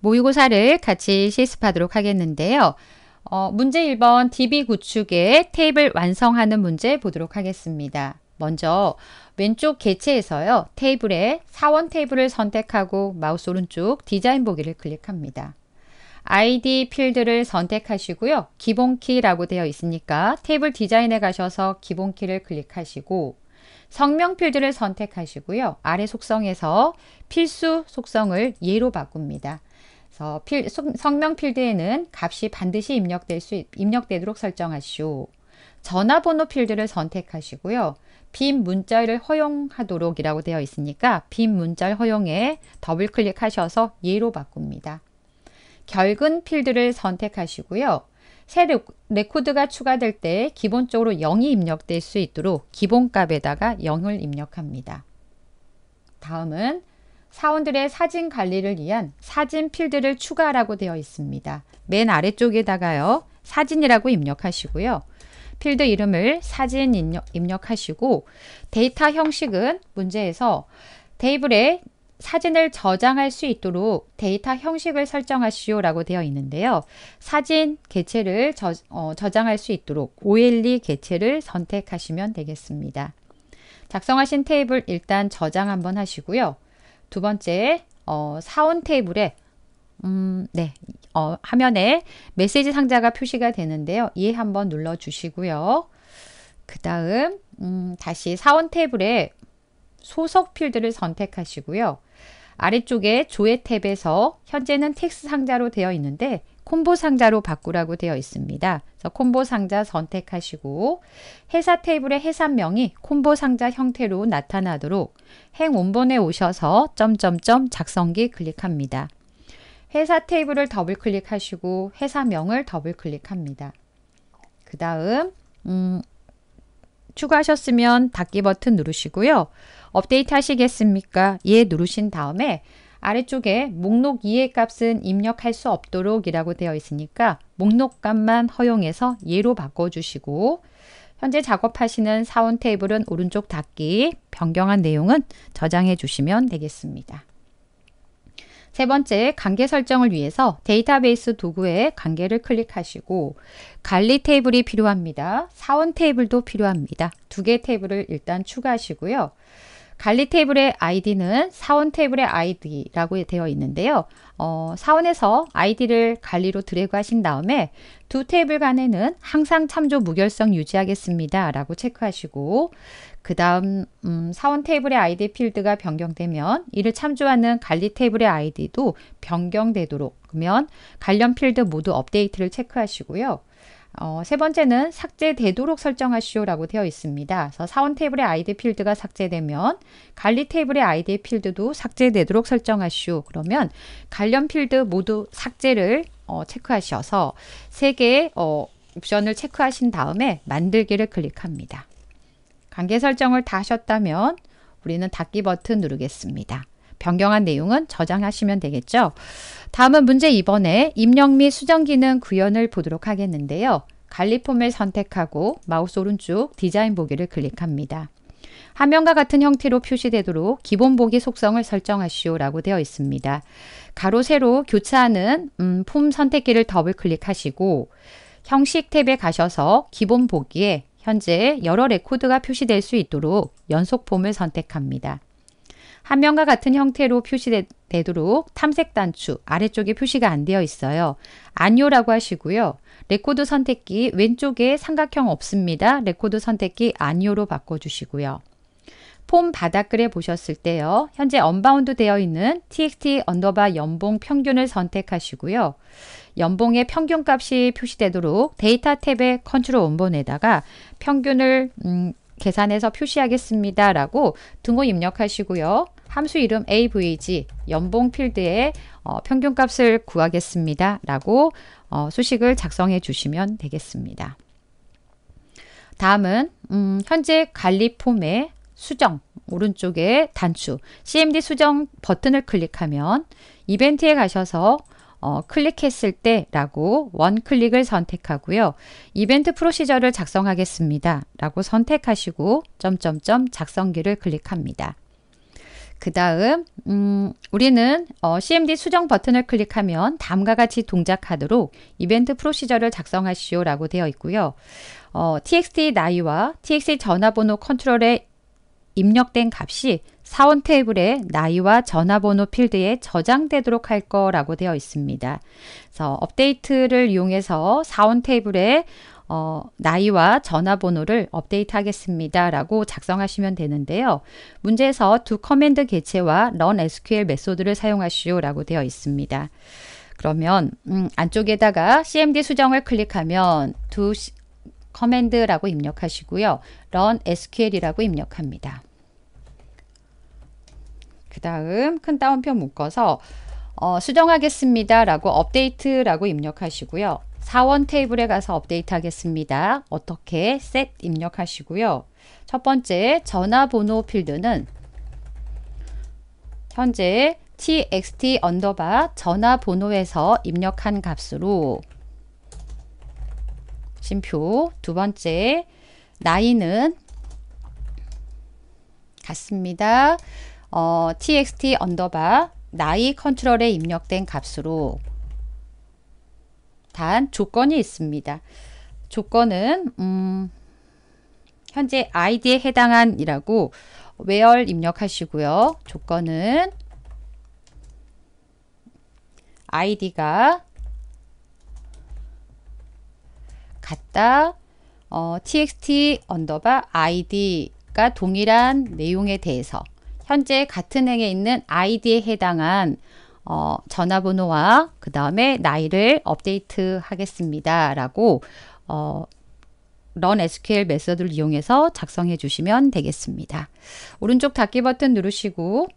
모의고사를 같이 실습하도록 하겠는데요. 어, 문제 1번 DB 구축의 테이블 완성하는 문제 보도록 하겠습니다. 먼저 왼쪽 개체에서요. 테이블에 사원 테이블을 선택하고 마우스 오른쪽 디자인 보기를 클릭합니다. ID 필드를 선택하시고요. 기본키라고 되어 있으니까 테이블 디자인에 가셔서 기본키를 클릭하시고 성명 필드를 선택하시고요. 아래 속성에서 필수 속성을 예로 바꿉니다. 그래서 필, 성명 필드에는 값이 반드시 입력될 수, 입력되도록 설정하시오. 전화번호 필드를 선택하시고요. 빈 문자를 허용하도록 이라고 되어 있으니까 빈 문자를 허용해 더블 클릭하셔서 예로 바꿉니다. 결근 필드를 선택하시고요. 새 레코드가 추가될 때 기본적으로 0이 입력될 수 있도록 기본값에다가 0을 입력합니다. 다음은 사원들의 사진 관리를 위한 사진 필드를 추가라고 하 되어 있습니다. 맨 아래쪽에다가요. 사진이라고 입력하시고요. 필드 이름을 사진 입력, 입력하시고 데이터 형식은 문제에서 테이블에 사진을 저장할 수 있도록 데이터 형식을 설정하시오 라고 되어 있는데요. 사진 개체를 저, 어, 저장할 수 있도록 OLE 개체를 선택하시면 되겠습니다. 작성하신 테이블 일단 저장 한번 하시고요. 두 번째, 어, 사원 테이블에 음, 네. 어, 화면에 메시지 상자가 표시가 되는데요. 이 예, 한번 눌러 주시고요. 그 다음 음, 다시 사원 탭에 소속 필드를 선택하시고요. 아래쪽에 조회 탭에서 현재는 텍스 상자로 되어 있는데 콤보 상자로 바꾸라고 되어 있습니다. 그래서 콤보 상자 선택하시고 회사 테이블의 해산명이 콤보 상자 형태로 나타나도록 행 원본에 오셔서 점점점 작성기 클릭합니다. 회사 테이블을 더블 클릭하시고 회사명을 더블 클릭합니다. 그 다음 음, 추가하셨으면 닫기 버튼 누르시고요. 업데이트 하시겠습니까? 예 누르신 다음에 아래쪽에 목록 2의 값은 입력할 수 없도록 이라고 되어 있으니까 목록 값만 허용해서 예로 바꿔주시고 현재 작업하시는 사원 테이블은 오른쪽 닫기, 변경한 내용은 저장해 주시면 되겠습니다. 세 번째, 관계 설정을 위해서 데이터베이스 도구에 관계를 클릭하시고 관리 테이블이 필요합니다. 사원 테이블도 필요합니다. 두 개 테이블을 일단 추가하시고요. 관리 테이블의 아이디는 사원 테이블의 아이디라고 되어 있는데요. 어, 사원에서 아이디를 관리로 드래그 하신 다음에 두 테이블 간에는 항상 참조 무결성 유지하겠습니다. 라고 체크하시고 그 다음 음, 사원 테이블의 아이디 필드가 변경되면 이를 참조하는 관리 테이블의 아이디도 변경되도록 그러면 관련 필드 모두 업데이트를 체크하시고요. 어, 세 번째는 삭제되도록 설정하시오라고 되어 있습니다. 그래서 사원 테이블의 아이디 필드가 삭제되면 관리 테이블의 아이디 필드도 삭제되도록 설정하시오. 그러면 관련 필드 모두 삭제를 어, 체크하셔서 세 개의 어, 옵션을 체크하신 다음에 만들기를 클릭합니다. 관계 설정을 다 하셨다면 우리는 닫기 버튼 누르겠습니다. 변경한 내용은 저장하시면 되겠죠. 다음은 문제 2번에 입력 및 수정 기능 구현을 보도록 하겠는데요. 관리폼을 선택하고 마우스 오른쪽 디자인 보기를 클릭합니다. 화면과 같은 형태로 표시되도록 기본 보기 속성을 설정하시오 라고 되어 있습니다. 가로 세로 교차하는 음, 폼 선택기를 더블 클릭하시고 형식 탭에 가셔서 기본 보기에 현재 여러 레코드가 표시될 수 있도록 연속 폼을 선택합니다. 화면과 같은 형태로 표시되, 되도록 탐색 단추 아래쪽에 표시가 안 되어 있어요. 아니요라고 하시고요. 레코드 선택기 왼쪽에 삼각형 없습니다. 레코드 선택기 아니요로 바꿔주시고요. 폼 바닥글에 보셨을 때요. 현재 언바운드 되어 있는 txt 언더바 연봉 평균을 선택하시고요. 연봉의 평균값이 표시되도록 데이터 탭에 컨트롤 원본에다가 평균을 음, 계산해서 표시하겠습니다. 라고 등호 입력하시고요. 함수 이름 AVG 연봉 필드에 어, 평균값을 구하겠습니다. 라고 어, 수식을 작성해 주시면 되겠습니다. 다음은 음, 현재 관리 폼의 수정 오른쪽에 단추 CMD 수정 버튼을 클릭하면 이벤트에 가셔서 어, 클릭했을 때라고 원클릭을 선택하고요. 이벤트 프로시저를 작성하겠습니다. 라고 선택하시고 점점점 작성기를 클릭합니다. 그 다음 음, 우리는 어, CMD 수정 버튼을 클릭하면 다음과 같이 동작하도록 이벤트 프로시저를 작성하시오 라고 되어 있고요. 어, txt 나이와 txt 전화번호 컨트롤에 입력된 값이 사원 테이블에 나이와 전화번호 필드에 저장되도록 할 거라고 되어 있습니다. 그래서 업데이트를 이용해서 사원 테이블에 어, 나이와 전화번호를 업데이트 하겠습니다. 라고 작성하시면 되는데요. 문제에서 두 커맨드 개체와 run SQL 메소드를 사용하시오 라고 되어 있습니다. 그러면 음, 안쪽에다가 cmd 수정을 클릭하면 두 커맨드라고 입력하시고요. run SQL이라고 입력합니다. 그 다음 큰 따옴표 묶어서 어, 수정하겠습니다 라고 업데이트라고 입력하시고요. 사원 테이블에 가서 업데이트 하겠습니다. 어떻게 셋 입력하시고요. 첫 번째 전화번호 필드는 현재 txt 언더바 전화번호에서 입력한 값으로 심표 두 번째 나이는 같습니다. 어, txt 언더바 나이 컨트롤에 입력된 값으로 단 조건이 있습니다. 조건은 음, 현재 아이에 해당한 이라고 외열 입력하시고요. 조건은 아이가 같다 어, txt 언더바 id가 동일한 내용에 대해서 현재 같은 행에 있는 아이디에 해당한 어, 전화번호와 그 다음에 나이를 업데이트 하겠습니다. 라고 어, run SQL 메서드를 이용해서 작성해 주시면 되겠습니다. 오른쪽 닫기 버튼 누르시고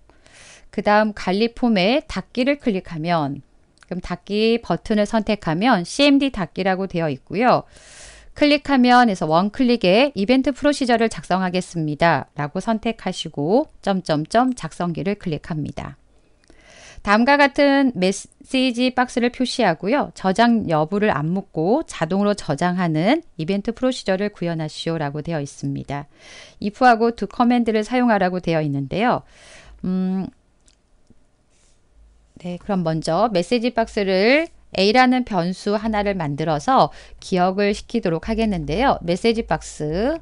그 다음 관리 폼에 닫기를 클릭하면 그럼 닫기 버튼을 선택하면 CMD 닫기라고 되어 있고요. 클릭하면 해서 원클릭에 이벤트 프로시저를 작성하겠습니다. 라고 선택하시고 점점점 작성기를 클릭합니다. 다음과 같은 메시지 박스를 표시하고요. 저장 여부를 안 묻고 자동으로 저장하는 이벤트 프로시저를 구현하시오 라고 되어 있습니다. if하고 do 커맨드를 사용하라고 되어 있는데요. 음, 네, 그럼 먼저 메시지 박스를 a라는 변수 하나를 만들어서 기억을 시키도록 하겠는데요. 메시지 박스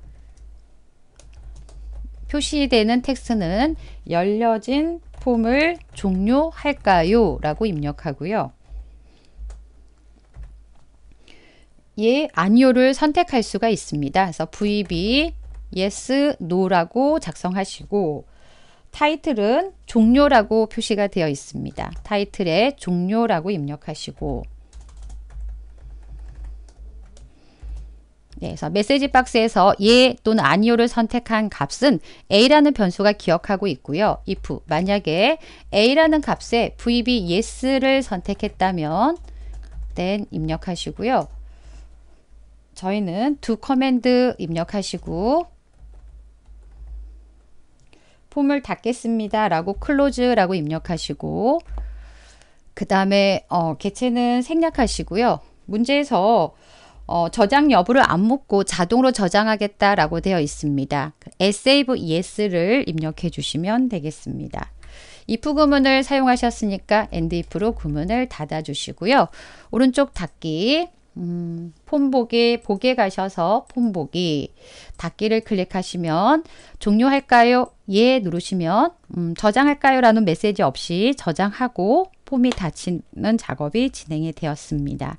표시되는 텍스트는 열려진 폼을 종료할까요? 라고 입력하고요. 예, 아니요를 선택할 수가 있습니다. 그래서 VB yes, no라고 작성하시고 타이틀은 종료라고 표시가 되어 있습니다. 타이틀에 종료라고 입력하시고 네, 그래서 메시지 박스에서 예 또는 아니오를 선택한 값은 a라는 변수가 기억하고 있고요. if 만약에 a라는 값에 vb yes를 선택했다면 then 입력하시고요. 저희는 두 커맨드 입력하시고 폼을 닫겠습니다. 라고 클로즈라고 입력하시고 그 다음에 어, 개체는 생략하시고요. 문제에서 어, 저장 여부를 안 묻고 자동으로 저장하겠다라고 되어 있습니다. save es를 입력해 주시면 되겠습니다. if 구문을 사용하셨으니까 and if로 구문을 닫아 주시고요. 오른쪽 닫기 음, 폼보기 보기에 가셔서 폼보기 닫기를 클릭하시면 종료할까요? 예 누르시면 음, 저장할까요? 라는 메시지 없이 저장하고 폼이 닫히는 작업이 진행이 되었습니다.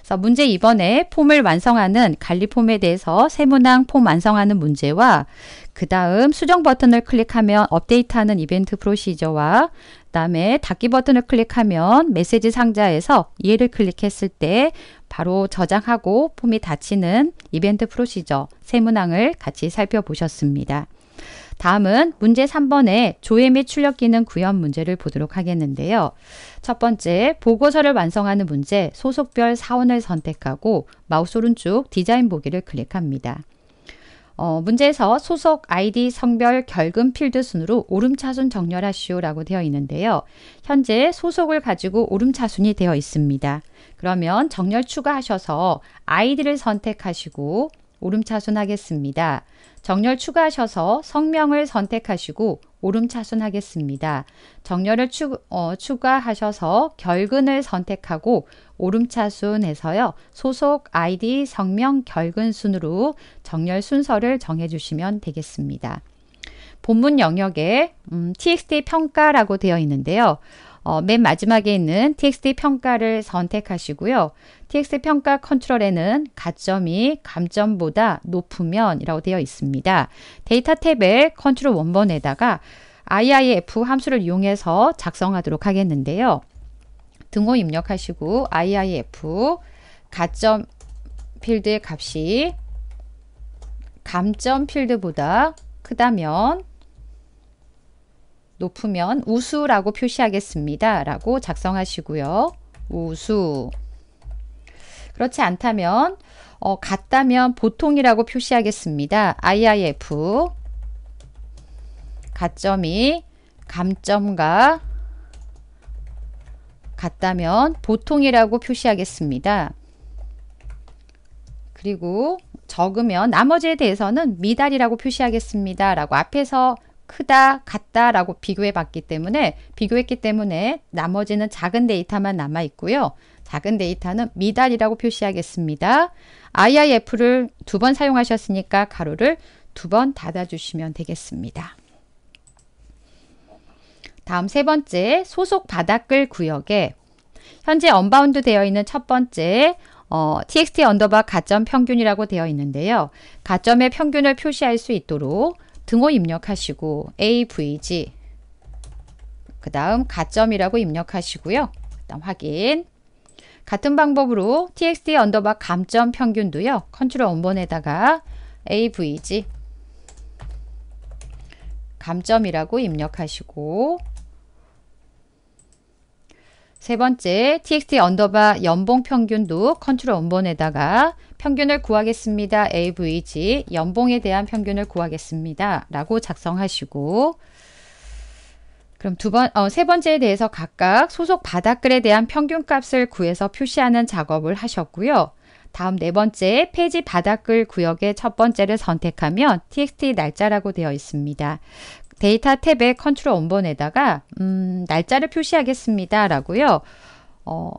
그래서 문제 2번에 폼을 완성하는 관리폼에 대해서 세문항 폼 완성하는 문제와 그 다음 수정 버튼을 클릭하면 업데이트하는 이벤트 프로시저와 그 다음에 닫기 버튼을 클릭하면 메시지 상자에서 이해를 클릭했을 때 바로 저장하고 폼이 닫히는 이벤트 프로시저 세문항을 같이 살펴보셨습니다. 다음은 문제 3번의 조회 및 출력 기능 구현 문제를 보도록 하겠는데요. 첫 번째, 보고서를 완성하는 문제 소속별 사원을 선택하고 마우스 오른쪽 디자인 보기를 클릭합니다. 어, 문제에서 소속, 아이디, 성별, 결근 필드 순으로 오름차순 정렬하시오라고 되어 있는데요. 현재 소속을 가지고 오름차순이 되어 있습니다. 그러면 정렬 추가하셔서 아이디를 선택하시고 오름차순하겠습니다. 정렬 추가하셔서 성명을 선택하시고 오름차순하겠습니다. 정렬을 추, 어, 추가하셔서 결근을 선택하고 오름차순에서요. 소속 아이디 성명 결근 순으로 정렬 순서를 정해주시면 되겠습니다. 본문 영역에 음, txt 평가라고 되어 있는데요. 어, 맨 마지막에 있는 txt 평가를 선택하시고요. txt 평가 컨트롤에는 가점이 감점보다 높으면 이라고 되어 있습니다. 데이터 탭에 컨트롤 원본에다가 IIF 함수를 이용해서 작성하도록 하겠는데요. 등호 입력하시고 IIF 가점 필드의 값이 감점 필드보다 크다면 높으면 우수라고 표시하겠습니다. 라고 작성하시고요. 우수. 그렇지 않다면 어, 같다면 보통이라고 표시하겠습니다. IIF 가점이 감점과 같다면 보통이라고 표시하겠습니다. 그리고 적으면 나머지에 대해서는 미달이라고 표시하겠습니다. 라고 앞에서 크다, 같다라고 비교해 봤기 때문에 비교했기 때문에 나머지는 작은 데이터만 남아 있고요. 작은 데이터는 미달이라고 표시하겠습니다. IIF를 두 번 사용하셨으니까 가로를 두 번 닫아주시면 되겠습니다. 다음 세 번째, 소속 바닥글 구역에 현재 언바운드 되어 있는 첫 번째 어, txt 언더바 가점 평균이라고 되어 있는데요. 가점의 평균을 표시할 수 있도록 등호 입력하시고 AVG 그 다음 가점이라고 입력하시고요. 일단 확인 같은 방법으로 txt 언더바 감점 평균도요. 컨트롤 원본에다가 avg 감점이라고 입력하시고 세 번째 txt 언더바 연봉 평균도 컨트롤 원본에다가 평균을 구하겠습니다. AVG 연봉에 대한 평균을 구하겠습니다. 라고 작성하시고 그럼 두 번, 어, 세 번째에 대해서 각각 소속 바닥글에 대한 평균값을 구해서 표시하는 작업을 하셨고요. 다음 네 번째 페이지 바닥글 구역의 첫 번째를 선택하면 txt 날짜라고 되어 있습니다. 데이터 탭의 컨트롤 원본에다가 음, 날짜를 표시하겠습니다. 라고요. 어,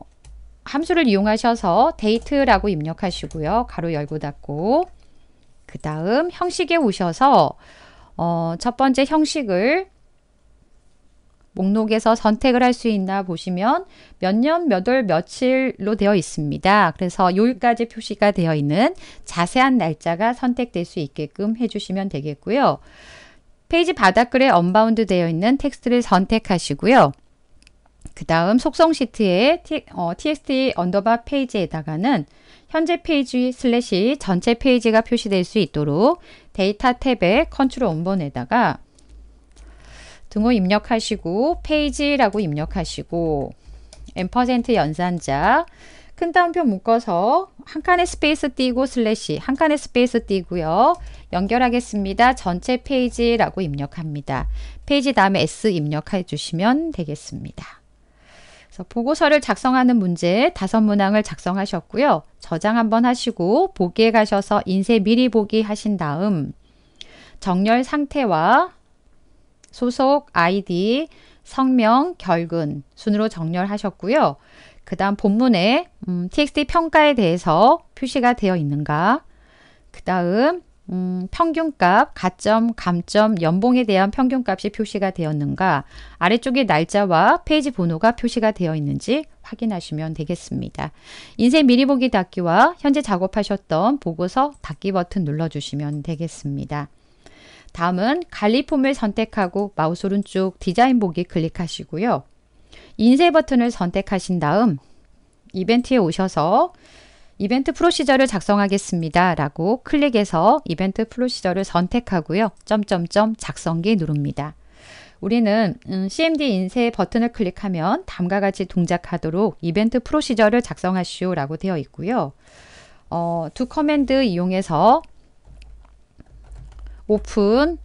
함수를 이용하셔서 데이트라고 입력하시고요. 가로 열고 닫고 그 다음 형식에 오셔서 어, 첫 번째 형식을 목록에서 선택을 할 수 있나 보시면 몇 년, 몇 월, 며칠로 되어 있습니다. 그래서 요일까지 표시가 되어 있는 자세한 날짜가 선택될 수 있게끔 해주시면 되겠고요. 페이지 바닥글에 언바운드 되어 있는 텍스트를 선택하시고요. 그 다음 속성 시트의 t, 어, txt 언더바 페이지에다가는 현재 페이지 슬래시 전체 페이지가 표시될 수 있도록 데이터 탭에 컨트롤 원본에다가 등호 입력하시고 페이지라고 입력하시고 엠퍼센트 연산자 큰 따옴표 묶어서 한 칸에 스페이스 띄고 슬래시 한 칸에 스페이스 띄고요. 연결하겠습니다. 전체 페이지라고 입력합니다. 페이지 다음에 S 입력해 주시면 되겠습니다. 보고서를 작성하는 문제 다섯 문항을 작성하셨고요. 저장 한번 하시고 보기에 가셔서 인쇄 미리 보기 하신 다음 정렬 상태와 소속, 아이디, 성명, 결근 순으로 정렬하셨고요. 그 다음 본문에 음, txt 평가에 대해서 표시가 되어 있는가 그 다음 음, 평균값, 가점, 감점, 연봉에 대한 평균값이 표시가 되었는가 아래쪽에 날짜와 페이지 번호가 표시가 되어 있는지 확인하시면 되겠습니다. 인생 미리 보기 닫기와 현재 작업하셨던 보고서 닫기 버튼 눌러주시면 되겠습니다. 다음은 관리 폼을 선택하고 마우스 오른쪽 디자인 보기 클릭하시고요. 인쇄 버튼을 선택하신 다음 이벤트에 오셔서 이벤트 프로시저를 작성하겠습니다. 라고 클릭해서 이벤트 프로시저를 선택하고요. 점점점 작성기 누릅니다. 우리는 음, CMD 인쇄 버튼을 클릭하면 다음과 같이 동작하도록 이벤트 프로시저를 작성하시오 라고 되어 있고요. 어, 두 커맨드 이용해서 오픈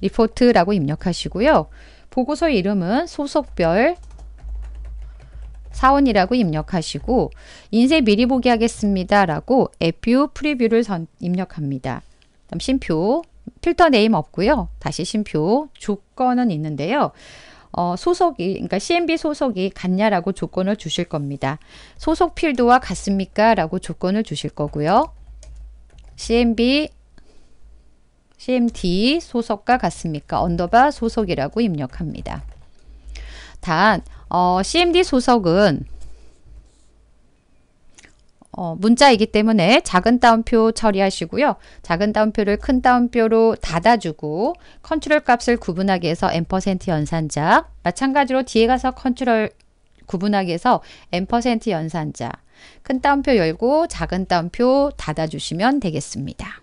리포트라고 입력하시고요. 보고서 이름은 소속별 사원이라고 입력하시고 인쇄 미리 보기 하겠습니다라고 에뷰 프리뷰를 선, 입력합니다. 그럼 신표 필터 네임 없고요. 다시 신표 조건은 있는데요. 어, 소속이 그러니까 CMB 소속이 같냐라고 조건을 주실 겁니다. 소속 필드와 같습니까라고 조건을 주실 거고요. CMB CMT 소속과 같습니까? 언더바 소속이라고 입력합니다. 단 어, CMD 소속은 어, 문자이기 때문에 작은 따옴표 처리하시고요. 작은 따옴표를 큰 따옴표로 닫아주고 컨트롤 값을 구분하기 위해서 n% 연산자 마찬가지로 뒤에 가서 컨트롤 구분하기 위해서 n% 연산자 큰 따옴표 열고 작은 따옴표 닫아주시면 되겠습니다.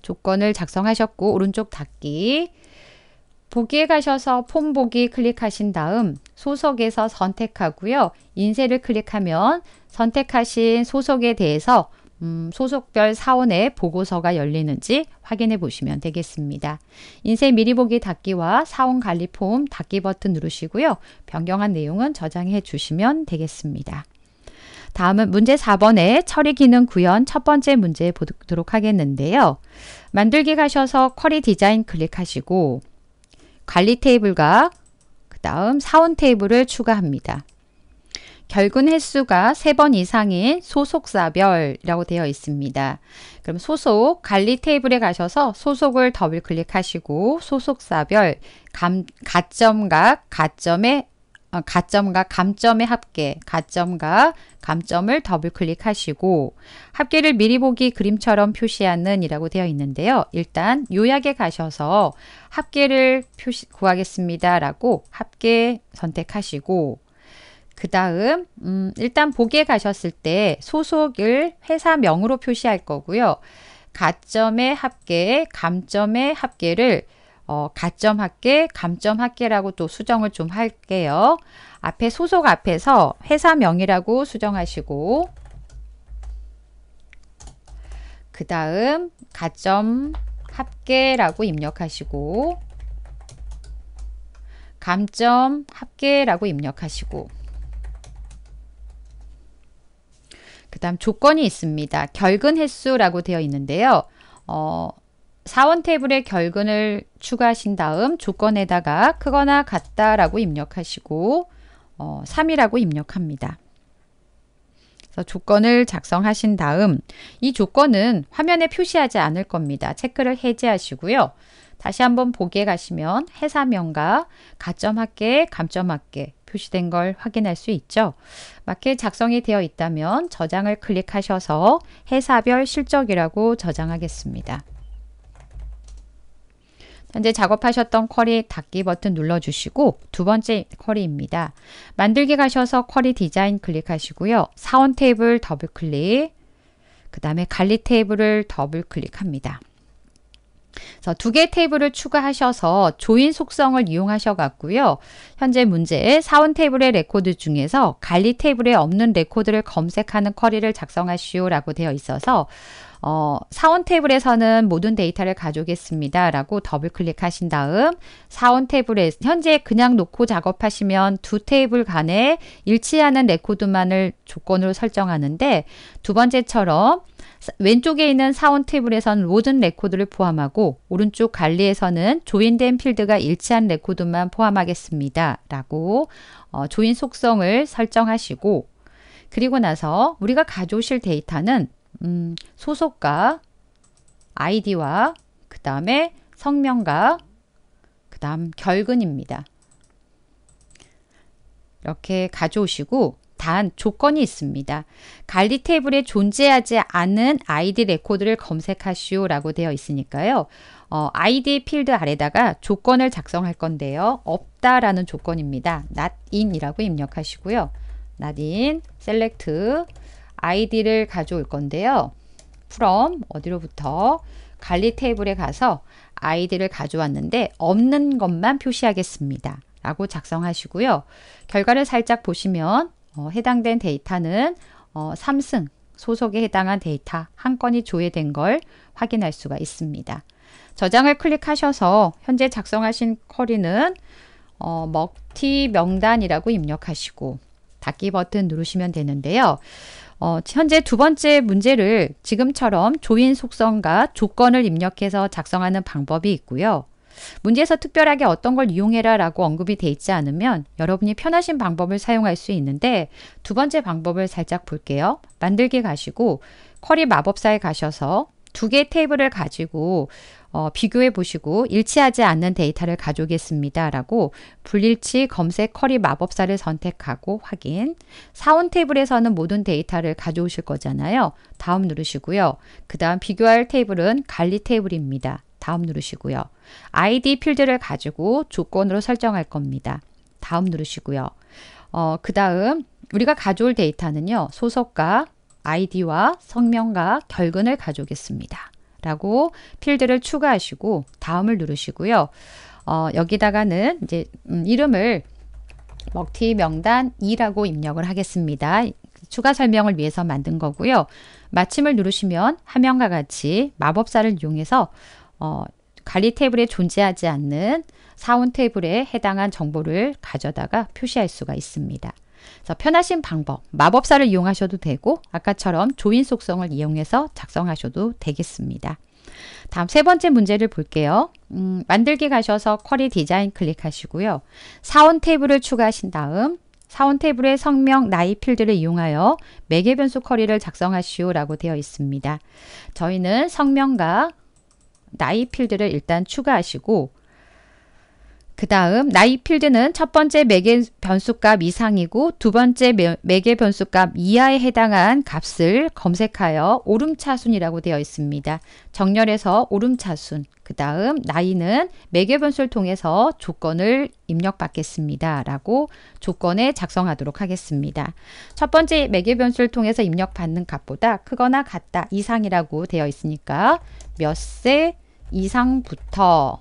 조건을 작성하셨고 오른쪽 닫기 보기에 가셔서 폼 보기 클릭하신 다음 소속에서 선택하고요. 인쇄를 클릭하면 선택하신 소속에 대해서 음, 소속별 사원의 보고서가 열리는지 확인해 보시면 되겠습니다. 인쇄 미리 보기 닫기와 사원 관리 폼 닫기 버튼 누르시고요. 변경한 내용은 저장해 주시면 되겠습니다. 다음은 문제 4번의 처리 기능 구현 첫 번째 문제 보도록 하겠는데요. 만들기 가셔서 쿼리 디자인 클릭하시고 관리 테이블과 그 다음 사원 테이블을 추가합니다. 결근 횟수가 3번 이상인 소속사별이라고 되어 있습니다. 그럼 소속 관리 테이블에 가셔서 소속을 더블 클릭하시고 소속사별 감, 가점각 가점의 어, 가점과 감점의 합계, 가점과 감점을 더블 클릭하시고 합계를 미리 보기 그림처럼 표시하는 이라고 되어 있는데요. 일단 요약에 가셔서 합계를 표시 구하겠습니다. 라고 합계 선택하시고 그 다음 음, 일단 보기에 가셨을 때 소속을 회사명으로 표시할 거고요. 가점의 합계, 감점의 합계를 어, 가점 합계, 감점 합계라고 또 수정을 좀 할게요. 앞에 소속 앞에서 회사명이라고 수정하시고 그 다음 가점 합계라고 입력하시고 감점 합계라고 입력하시고 그 다음 조건이 있습니다. 결근 횟수라고 되어 있는데요. 어, 사원 테이블에 결근을 추가하신 다음 조건에다가 크거나 같다라고 입력하시고 어, 3이라고 입력합니다. 그래서 조건을 작성하신 다음 이 조건은 화면에 표시하지 않을 겁니다. 체크를 해제하시고요. 다시 한번 보기에 가시면 해사명과 가점학계감점학계 표시된 걸 확인할 수 있죠. 마켓 작성이 되어 있다면 저장을 클릭하셔서 해사별 실적이라고 저장하겠습니다. 현재 작업하셨던 쿼리 닫기 버튼 눌러주시고 두 번째 쿼리입니다. 만들기 가셔서 쿼리 디자인 클릭하시고요. 사원 테이블 더블 클릭, 그 다음에 관리 테이블을 더블 클릭합니다. 그래서 두개 테이블을 추가하셔서 조인 속성을 이용하셔 갖고요. 현재 문제 사원 테이블의 레코드 중에서 관리 테이블에 없는 레코드를 검색하는 쿼리를 작성하시오라고 되어 있어서 어, 사원 테이블에서는 모든 데이터를 가져오겠습니다. 라고 더블 클릭하신 다음 사원 테이블에 현재 그냥 놓고 작업하시면 두 테이블 간에 일치하는 레코드만을 조건으로 설정하는데 두 번째처럼 왼쪽에 있는 사원 테이블에선 모든 레코드를 포함하고 오른쪽 관리에서는 조인된 필드가 일치한 레코드만 포함하겠습니다. 라고 어, 조인 속성을 설정하시고 그리고 나서 우리가 가져오실 데이터는 음, 소속가 아이디와 그 다음에 성명가그 다음 결근입니다. 이렇게 가져오시고 단 조건이 있습니다. 관리 테이블에 존재하지 않은 아이디 레코드를 검색하시오 라고 되어 있으니까요. 어, 아이디 필드 아래다가 조건을 작성할 건데요. 없다라는 조건입니다. not in 이라고 입력하시고요. not in, select, 아이디를 가져올 건데요. from 어디로부터 관리 테이블에 가서 아이디를 가져왔는데 없는 것만 표시하겠습니다. 라고 작성하시고요. 결과를 살짝 보시면 어, 해당된 데이터는 어, 삼승 소속에 해당한 데이터 한 건이 조회된 걸 확인할 수가 있습니다. 저장을 클릭하셔서 현재 작성하신 쿼리는 어, 먹튀 명단이라고 입력하시고 닫기 버튼 누르시면 되는데요. 어, 현재 두 번째 문제를 지금처럼 조인 속성과 조건을 입력해서 작성하는 방법이 있고요. 문제에서 특별하게 어떤 걸 이용해라 라고 언급이 돼 있지 않으면 여러분이 편하신 방법을 사용할 수 있는데 두 번째 방법을 살짝 볼게요. 만들기 가시고 커리 마법사에 가셔서 두개의 테이블을 가지고 어, 비교해 보시고 일치하지 않는 데이터를 가져오겠습니다라고 불일치 검색 커리 마법사를 선택하고 확인. 사원 테이블에서는 모든 데이터를 가져오실 거잖아요. 다음 누르시고요. 그 다음 비교할 테이블은 관리 테이블입니다. 다음 누르시고요. ID 필드를 가지고 조건으로 설정할 겁니다. 다음 누르시고요. 어, 그 다음 우리가 가져올 데이터는요. 소속과 아이디와 성명과 결근을 가져오겠습니다. 라고 필드를 추가하시고 다음을 누르시고요. 어, 여기다가는 이제 음, 이름을 먹튀 명단 2라고 입력을 하겠습니다. 추가 설명을 위해서 만든 거고요. 마침을 누르시면 화면과 같이 마법사를 이용해서 어, 관리 테이블에 존재하지 않는 사원 테이블에 해당한 정보를 가져다가 표시할 수가 있습니다. 그래서 편하신 방법, 마법사를 이용하셔도 되고 아까처럼 조인 속성을 이용해서 작성하셔도 되겠습니다. 다음 세 번째 문제를 볼게요. 음, 만들기 가셔서 쿼리 디자인 클릭하시고요. 사원 테이블을 추가하신 다음 사원 테이블의 성명, 나이 필드를 이용하여 매개 변수 쿼리를 작성하시오 라고 되어 있습니다. 저희는 성명과 나이 필드를 일단 추가하시고 그 다음 나이필드는 첫 번째 매개 변수값 이상이고 두 번째 매개 변수값 이하에 해당한 값을 검색하여 오름차순이라고 되어 있습니다. 정렬에서 오름차순, 그 다음 나이는 매개 변수를 통해서 조건을 입력받겠습니다. 라고 조건에 작성하도록 하겠습니다. 첫 번째 매개 변수를 통해서 입력받는 값보다 크거나 같다 이상이라고 되어 있으니까 몇 세 이상부터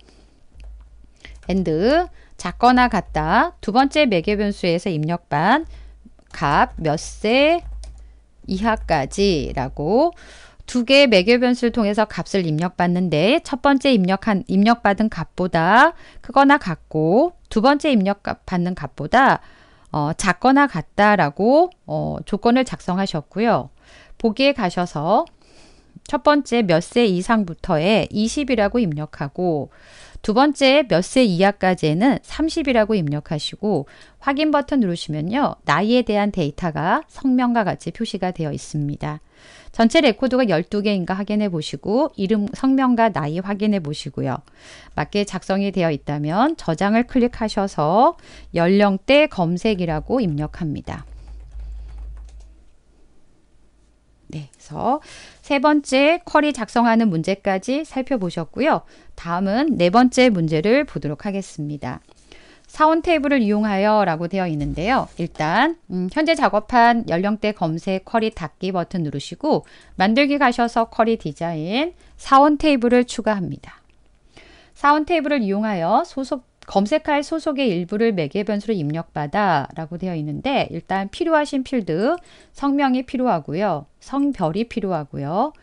앤드 작거나 같다. 두 번째 매개 변수에서 입력반 값 몇 세 이하까지라고 두 개의 매개 변수를 통해서 값을 입력받는데 첫 번째 입력한 입력받은 값보다 크거나 같고 두 번째 입력받는 값보다 어, 작거나 같다라고 어, 조건을 작성하셨고요. 보기에 가셔서 첫 번째 몇 세이상부터에 20이라고 입력하고 두 번째 몇 세 이하까지에는 30이라고 입력하시고 확인 버튼 누르시면요. 나이에 대한 데이터가 성명과 같이 표시가 되어 있습니다. 전체 레코드가 12개인가 확인해 보시고 이름, 성명과 나이 확인해 보시고요. 맞게 작성이 되어 있다면 저장을 클릭하셔서 연령대 검색이라고 입력합니다. 네, 그래서 세 번째 쿼리 작성하는 문제까지 살펴보셨고요. 다음은 네 번째 문제를 보도록 하겠습니다. 사원 테이블을 이용하여 라고 되어 있는데요. 일단 음, 현재 작업한 연령대 검색 쿼리 닫기 버튼 누르시고 만들기 가셔서 쿼리 디자인 사원 테이블을 추가합니다. 사원 테이블을 이용하여 소속 검색할 소속의 일부를 매개 변수로 입력받아 라고 되어 있는데 일단 필요하신 필드 성명이 필요하고요. 성별이 필요하고요.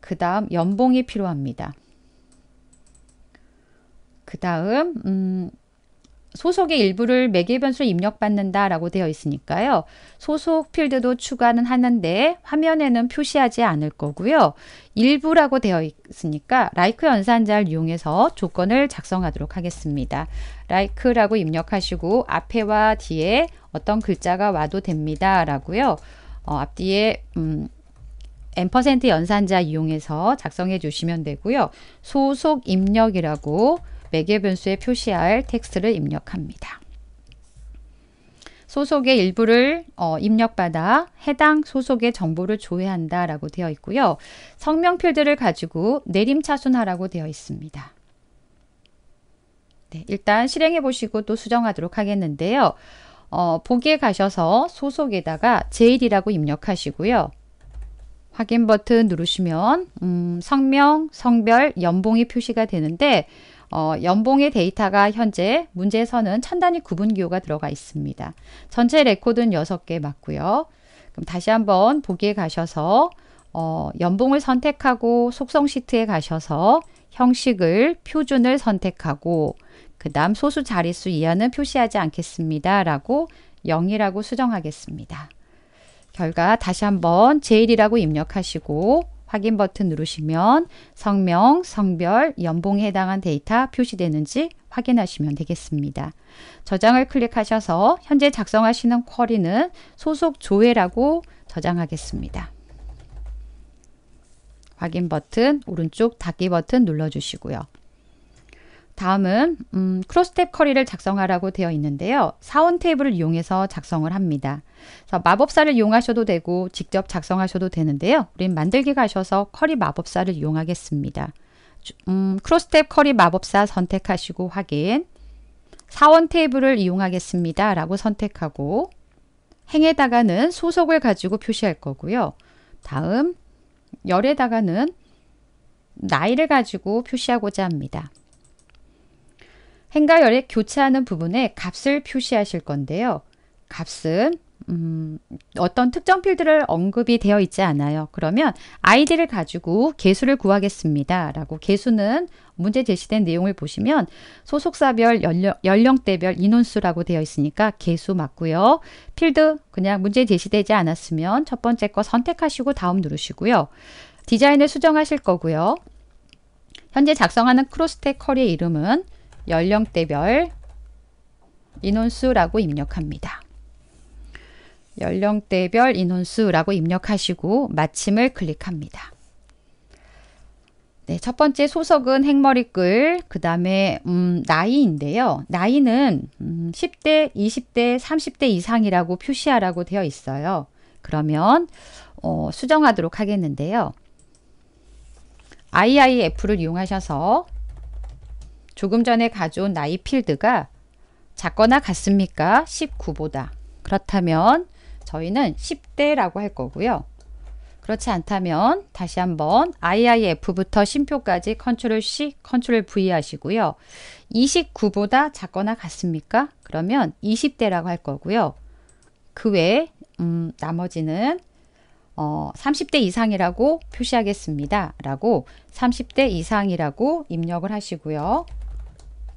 그 다음 연봉이 필요합니다. 그 다음 음, 소속의 일부를 매개 변수로 입력받는다라고 되어 있으니까요. 소속 필드도 추가는 하는데 화면에는 표시하지 않을 거고요. 일부라고 되어 있으니까 라이크 like 연산자를 이용해서 조건을 작성하도록 하겠습니다. 라이크라고 입력하시고 앞에와 뒤에 어떤 글자가 와도 됩니다라고요. 어, 앞뒤에 음, n% 연산자 이용해서 작성해 주시면 되고요. 소속 입력이라고 매개 변수에 표시할 텍스트를 입력합니다. 소속의 일부를 어, 입력받아 해당 소속의 정보를 조회한다 라고 되어 있고요. 성명 필드를 가지고 내림차순하라고 되어 있습니다. 네, 일단 실행해 보시고 또 수정하도록 하겠는데요. 어, 보기에 가셔서 소속에다가 제일이라고 입력하시고요. 확인 버튼 누르시면 음, 성명, 성별, 연봉이 표시가 되는데 어, 연봉의 데이터가 현재 문제에서는 천 단위 구분 기호가 들어가 있습니다. 전체 레코드는 6개 맞고요. 그럼 다시 한번 보기에 가셔서 어, 연봉을 선택하고 속성 시트에 가셔서 형식을 표준을 선택하고 그 다음 소수 자릿수 이하는 표시하지 않겠습니다. 라고 0이라고 수정하겠습니다. 결과 다시 한번 제일이라고 입력하시고 확인 버튼 누르시면 성명, 성별, 연봉에 해당한 데이터 표시되는지 확인하시면 되겠습니다. 저장을 클릭하셔서 현재 작성하시는 쿼리는 소속 조회라고 저장하겠습니다. 확인 버튼, 오른쪽 닫기 버튼 눌러주시고요. 다음은 음, 크로스탭 커리를 작성하라고 되어 있는데요. 사원 테이블을 이용해서 작성을 합니다. 마법사를 이용하셔도 되고 직접 작성하셔도 되는데요. 우린 만들기 가셔서 커리 마법사를 이용하겠습니다. 음, 크로스탭 커리 마법사 선택하시고 확인 사원 테이블을 이용하겠습니다. 라고 선택하고 행에다가는 소속을 가지고 표시할 거고요. 다음 열에다가는 나이를 가지고 표시하고자 합니다. 행가 열의 교체하는 부분에 값을 표시하실 건데요. 값은 음, 어떤 특정 필드를 언급이 되어 있지 않아요. 그러면 아이디를 가지고 개수를 구하겠습니다. 라고 개수는 문제 제시된 내용을 보시면 소속사별 연령, 대별 인원수라고 되어 있으니까 개수 맞고요. 필드 그냥 문제 제시되지 않았으면 첫 번째 거 선택하시고 다음 누르시고요. 디자인을 수정하실 거고요. 현재 작성하는 크로스텍 커리의 이름은 연령대별 인원수라고 입력합니다. 연령대별 인원수라고 입력하시고 마침을 클릭합니다. 네, 첫 번째 소속은 행머리글, 그 다음에 음, 나이인데요. 나이는 음, 10대, 20대, 30대 이상이라고 표시하라고 되어 있어요. 그러면 어, 수정하도록 하겠는데요. IIF를 이용하셔서 조금 전에 가져온 나이 필드가 작거나 같습니까? 19보다. 그렇다면 저희는 10대라고 할 거고요. 그렇지 않다면 다시 한번 IIF부터 심표까지 컨트롤 C, 컨트롤 V 하시고요. 29보다 작거나 같습니까? 그러면 20대라고 할 거고요. 그 외에 음, 나머지는 어, 30대 이상이라고 표시하겠습니다. 라고 30대 이상이라고 입력을 하시고요.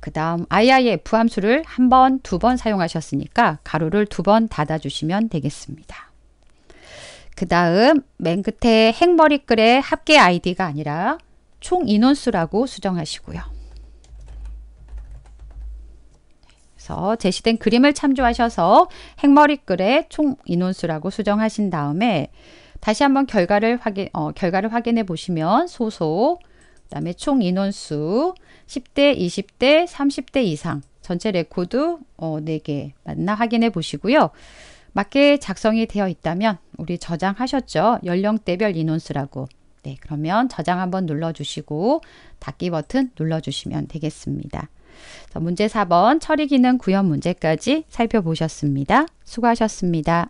그 다음 IIF 함수를 한 번, 두 번 사용하셨으니까 가로를 두 번 닫아주시면 되겠습니다. 그 다음 맨 끝에 행머리글의 합계 아이디가 아니라 총 인원수라고 수정하시고요. 그래서 제시된 그림을 참조하셔서 행머리글의 총 인원수라고 수정하신 다음에 다시 한번 결과를 확인, 어, 결과를 확인해 보시면 소소, 그 다음에 총 인원수, 10대, 20대, 30대 이상 전체 레코드 어, 4개 만나 확인해 보시고요. 맞게 작성이 되어 있다면 우리 저장하셨죠? 연령대별 인원수라고. 네, 그러면 저장 한번 눌러주시고 닫기 버튼 눌러주시면 되겠습니다. 자, 문제 4번 처리 기능 구현 문제까지 살펴보셨습니다. 수고하셨습니다.